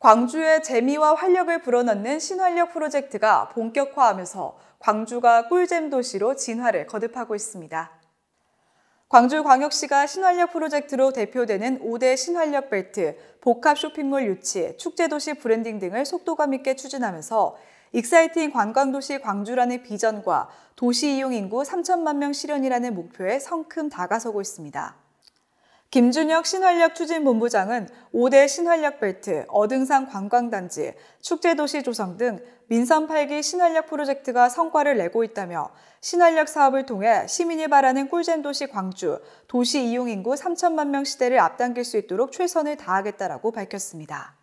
광주의 재미와 활력을 불어넣는 신활력 프로젝트가 본격화하면서 광주가 꿀잼 도시로 진화를 거듭하고 있습니다. 광주광역시가 신활력 프로젝트로 대표되는 5대 신활력 벨트, 복합 쇼핑몰 유치, 축제도시 브랜딩 등을 속도감 있게 추진하면서 익사이팅 관광도시 광주라는 비전과 도시 이용 인구 3천만 명 실현이라는 목표에 성큼 다가서고 있습니다. 김준혁 신활력 추진본부장은 5대 신활력 벨트, 어등산 관광단지, 축제도시 조성 등 민선 8기 신활력 프로젝트가 성과를 내고 있다며 신활력 사업을 통해 시민이 바라는 꿀잼 도시 광주, 도시 이용 인구 3천만 명 시대를 앞당길 수 있도록 최선을 다하겠다라고 밝혔습니다.